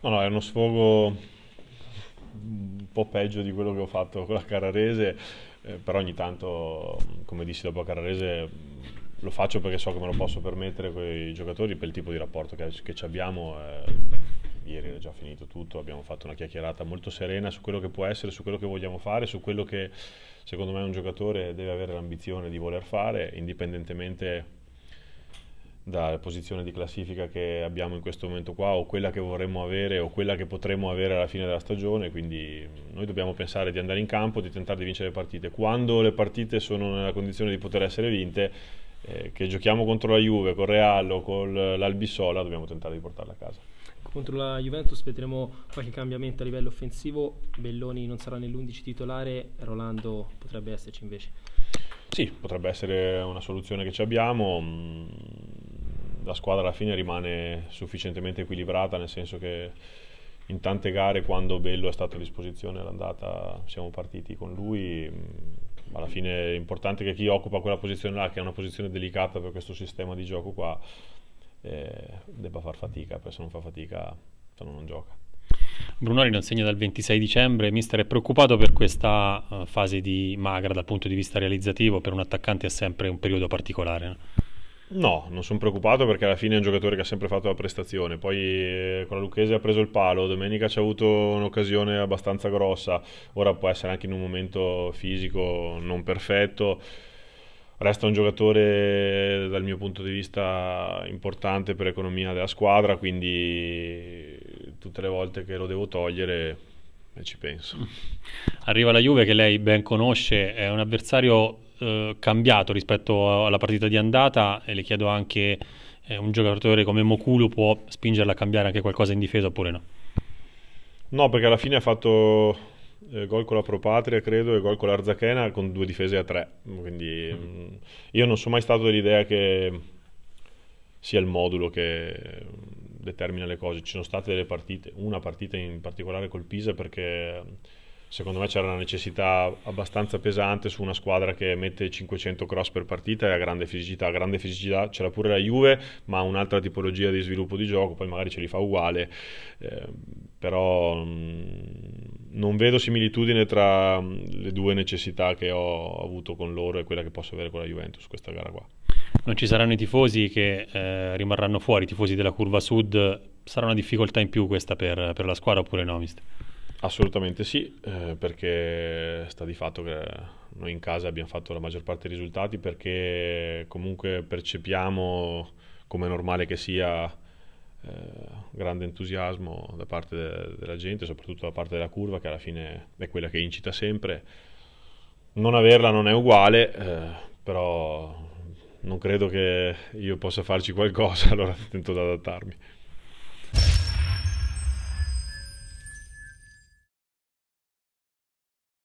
No, no, è uno sfogo mm, un po' peggio di quello che ho fatto con la Carrarese, eh, però ogni tanto, mm, come dissi dopo la Carrarese, mm, lo faccio perché so che me lo posso permettere con i giocatori per il tipo di rapporto che, che abbiamo. Eh, ieri era già finito tutto, abbiamo fatto una chiacchierata molto serena su quello che può essere, su quello che vogliamo fare, su quello che secondo me un giocatore deve avere l'ambizione di voler fare, indipendentemente dalla posizione di classifica che abbiamo in questo momento qua o quella che vorremmo avere o quella che potremmo avere alla fine della stagione, quindi noi dobbiamo pensare di andare in campo, di tentare di vincere le partite. Quando le partite sono nella condizione di poter essere vinte, eh, che giochiamo contro la Juve, con Real o con l'Albisola, dobbiamo tentare di portarla a casa. Contro la Juventus vedremo qualche cambiamento a livello offensivo, Belloni non sarà nell'11 titolare, Rolando potrebbe esserci invece. Sì, potrebbe essere una soluzione che ci abbiamo mm, la squadra alla fine rimane sufficientemente equilibrata, nel senso che in tante gare quando Bello è stato a disposizione l'andata siamo partiti con lui. Mm, alla fine è importante che chi occupa quella posizione là, che è una posizione delicata per questo sistema di gioco qua, eh, debba far fatica, perché se non fa fatica se non, gioca. Brunori non segna dal 26 dicembre, mister è preoccupato per questa eh, fase di magra dal punto di vista realizzativo, per un attaccante è sempre un periodo particolare. No? No, non sono preoccupato perché alla fine è un giocatore che ha sempre fatto la prestazione. Poi eh, con la Lucchese ha preso il palo, domenica ci ha avuto un'occasione abbastanza grossa, ora può essere anche in un momento fisico non perfetto. Resta un giocatore dal mio punto di vista importante per l'economia della squadra, quindi tutte le volte che lo devo togliere eh, ci penso. Arriva la Juve che lei ben conosce, è un avversario eh, cambiato rispetto alla partita di andata e le chiedo anche eh, un giocatore come Mokulu può spingerla a cambiare anche qualcosa in difesa oppure no? No, perché alla fine ha fatto eh, gol con la Propatria, credo, e gol con l'Arzachena con due difese a tre. Quindi mm. mh, io non sono mai stato dell'idea che sia il modulo che mm, determina le cose. Ci sono state delle partite, una partita in particolare col Pisa perché secondo me c'era una necessità abbastanza pesante su una squadra che mette 500 cross per partita e ha grande fisicità. Grande fisicità c'era pure la Juve, ma un'altra tipologia di sviluppo di gioco, poi magari ce li fa uguale, eh, però mh, mm, non vedo similitudine tra mm, le due necessità che ho avuto con loro e quella che posso avere con la Juventus questa gara qua. Non ci saranno i tifosi che eh, rimarranno fuori, i tifosi della curva sud, sarà una difficoltà in più questa per, per la squadra oppure no, mister? Assolutamente sì, eh, perché sta di fatto che noi in casa abbiamo fatto la maggior parte dei risultati perché comunque percepiamo, come è normale che sia, eh, grande entusiasmo da parte de- della gente, soprattutto da parte della curva che alla fine è quella che incita sempre. Non averla non è uguale, eh, però non credo che io possa farci qualcosa, allora tento ad adattarmi.